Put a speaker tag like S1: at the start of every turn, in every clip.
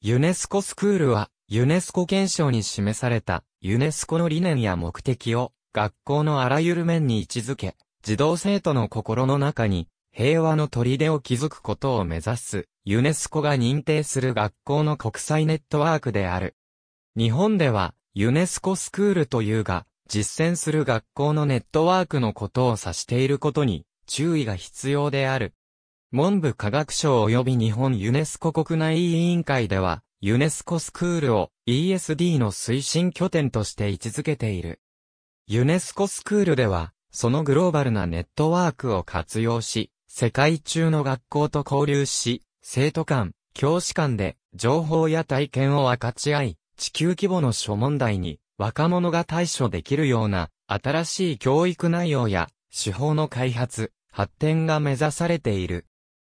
S1: ユネスコスクールは、ユネスコ憲章に示された、ユネスコの理念や目的を、学校のあらゆる面に位置づけ、児童生徒の心の中に、平和の砦を築くことを目指す、ユネスコが認定する学校の国際ネットワークである。日本では、ユネスコスクールというが、実践する学校のネットワークのことを指していることに、注意が必要である。文部科学省及び日本ユネスコ国内委員会では、ユネスコスクールを ESD の推進拠点として位置づけている。ユネスコスクールでは、そのグローバルなネットワークを活用し、世界中の学校と交流し、生徒間、教師間で情報や体験を分かち合い、地球規模の諸問題に若者が対処できるような新しい教育内容や手法の開発、発展が目指されている。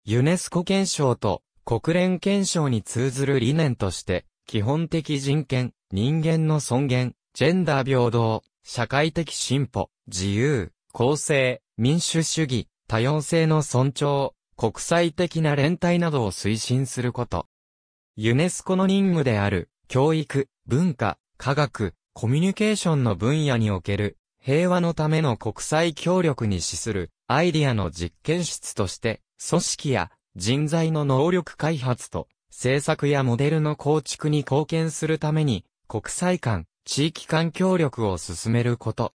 S1: ユネスコ憲章と国連憲章に通ずる理念として、基本的人権、人間の尊厳、ジェンダー平等、社会的進歩、自由、公正、民主主義、多様性の尊重、国際的な連帯などを推進すること。ユネスコの任務である、教育、文化、科学、コミュニケーションの分野における、平和のための国際協力に資する、アイディアの実験室として、組織や人材の能力開発と政策やモデルの構築に貢献するために国際間、地域間協力を進めること。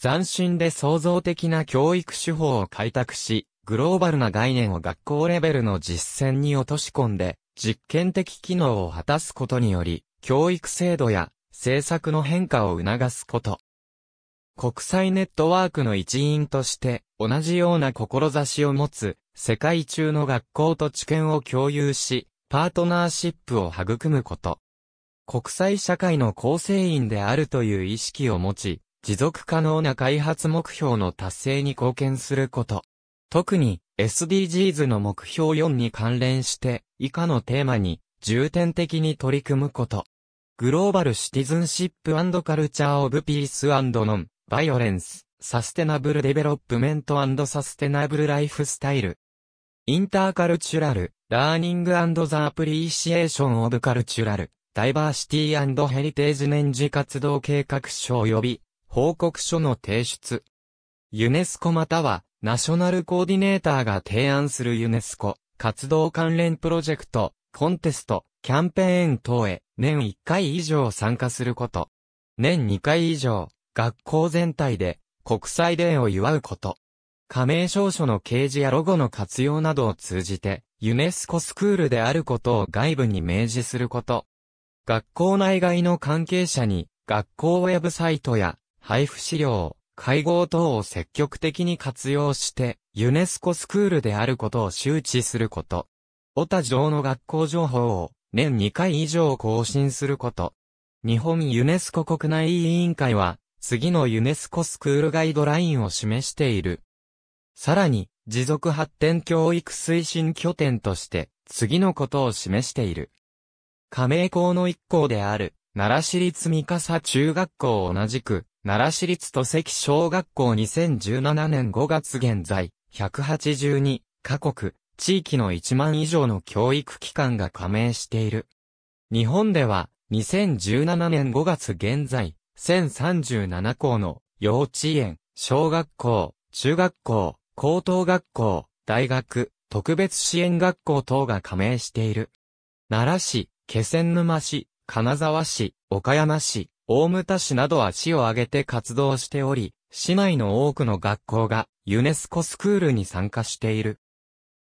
S1: 斬新で創造的な教育手法を開拓し、グローバルな概念を学校レベルの実践に落とし込んで、実験的機能を果たすことにより、教育制度や政策の変化を促すこと。国際ネットワークの一員として、同じような志を持つ、世界中の学校と知見を共有し、パートナーシップを育むこと。国際社会の構成員であるという意識を持ち、持続可能な開発目標の達成に貢献すること。特に SDGs の目標4に関連して以下のテーマに重点的に取り組むこと。グローバルシティズンシップカルチャーオブピースノンバイオレンス、サステナブルデベロップメントサステナブルライフスタイル。インターカルチュラル、ラーニングザアプリシエーションオブカルチュラル、ダイバーシティヘリテージ年次活動計画書及び、報告書の提出。ユネスコまたは、ナショナルコーディネーターが提案するユネスコ、活動関連プロジェクト、コンテスト、キャンペーン等へ、年1回以上参加すること。年2回以上、学校全体で国際デーを祝うこと。加盟証書の掲示やロゴの活用などを通じて、ユネスコスクールであることを外部に明示すること。学校内外の関係者に、学校ウェブサイトや、配布資料、会合等を積極的に活用して、ユネスコスクールであることを周知すること。オタ上の学校情報を、年2回以上更新すること。日本ユネスコ国内委員会は、次のユネスコスクールガイドラインを示している。さらに、持続発展教育推進拠点として、次のことを示している。加盟校の一校である、奈良市立三笠中学校同じく、奈良市立都籍小学校2017年5月現在、182、カ国、地域の1万以上の教育機関が加盟している。日本では、2017年5月現在、1037校の幼稚園、小学校、中学校、高等学校、大学、特別支援学校等が加盟している。奈良市、気仙沼市、金沢市、岡山市、大牟田市などは市を挙げて活動しており、市内の多くの学校がユネスコスクールに参加している。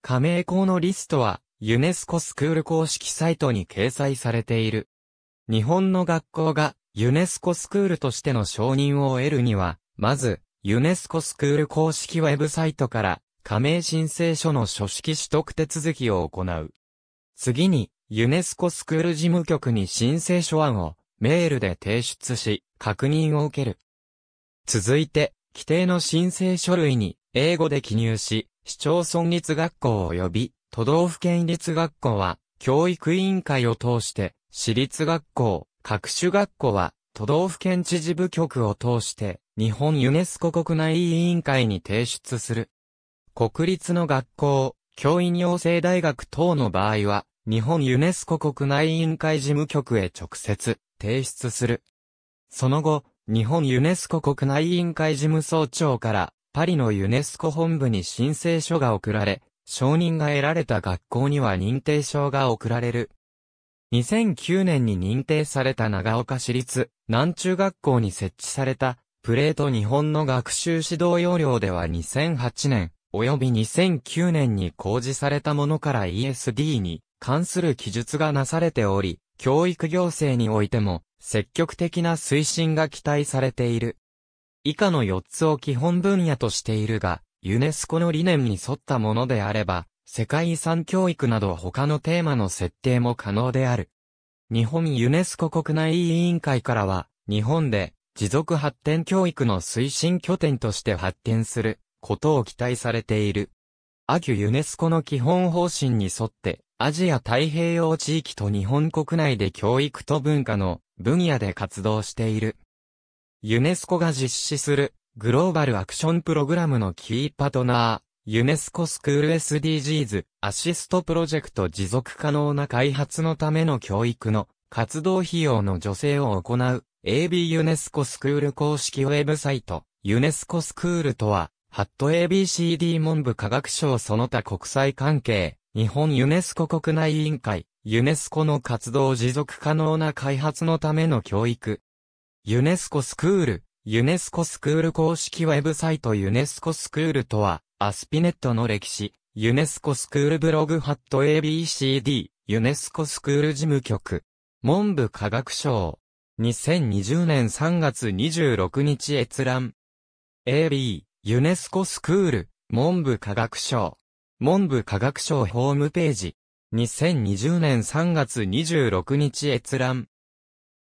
S1: 加盟校のリストはユネスコスクール公式サイトに掲載されている。日本の学校がユネスコスクールとしての承認を得るには、まず、ユネスコスクール公式ウェブサイトから、加盟申請書の書式取得手続きを行う。次に、ユネスコスクール事務局に申請書案をメールで提出し、確認を受ける。続いて、規定の申請書類に英語で記入し、市町村立学校及び都道府県立学校は、教育委員会を通して、私立学校、各種学校は、都道府県知事部局を通して、日本ユネスコ国内委員会に提出する。国立の学校、教員養成大学等の場合は、日本ユネスコ国内委員会事務局へ直接提出する。その後、日本ユネスコ国内委員会事務総長からパリのユネスコ本部に申請書が送られ、承認が得られた学校には認定証が送られる。2009年に認定された長岡市立南中学校に設置されたプレート日本の学習指導要領では2008年及び2009年に公示されたものから ESD に関する記述がなされており、教育行政においても積極的な推進が期待されている。以下の4つを基本分野としているが、ユネスコの理念に沿ったものであれば、世界遺産教育など他のテーマの設定も可能である。日本ユネスコ国内委員会からは、日本で持続発展教育の推進拠点として発展することを期待されている。アキュユネスコの基本方針に沿って、アジア太平洋地域と日本国内で教育と文化の分野で活動している。ユネスコが実施するグローバルアクションプログラムのキーパートナー、ユネスコスクール SDGs、アシストプロジェクト持続可能な開発のための教育の活動費用の助成を行う AB ユネスコスクール公式ウェブサイト、ユネスコスクールとは、ハット ABCD 文部科学省その他国際関係、日本ユネスコ国内委員会、ユネスコの活動持続可能な開発のための教育。ユネスコスクール、ユネスコスクール公式ウェブサイトユネスコスクールとは、アスピネットの歴史、ユネスコスクールブログハット ABCD、ユネスコスクール事務局、文部科学省、2020年3月26日閲覧。AB、ユネスコスクール、文部科学省、文部科学省ホームページ、2020年3月26日閲覧。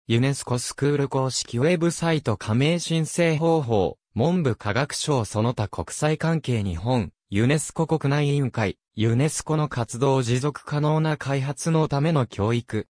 S1: ユネスコスクール公式ウェブサイト加盟申請方法、文部科学省その他国際関係日本、ユネスコ国内委員会、ユネスコの活動持続可能な開発のための教育。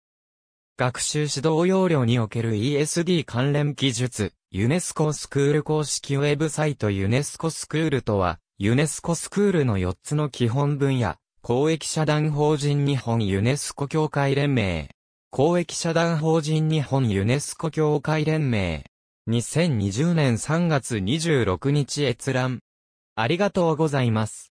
S1: 学習指導要領における ESD 関連技術、ユネスコスクール公式ウェブサイトユネスコスクールとは、ユネスコスクールの4つの基本分野、公益社団法人日本ユネスコ協会連盟、公益社団法人日本ユネスコ協会連盟、2020年3月26日閲覧。ありがとうございます。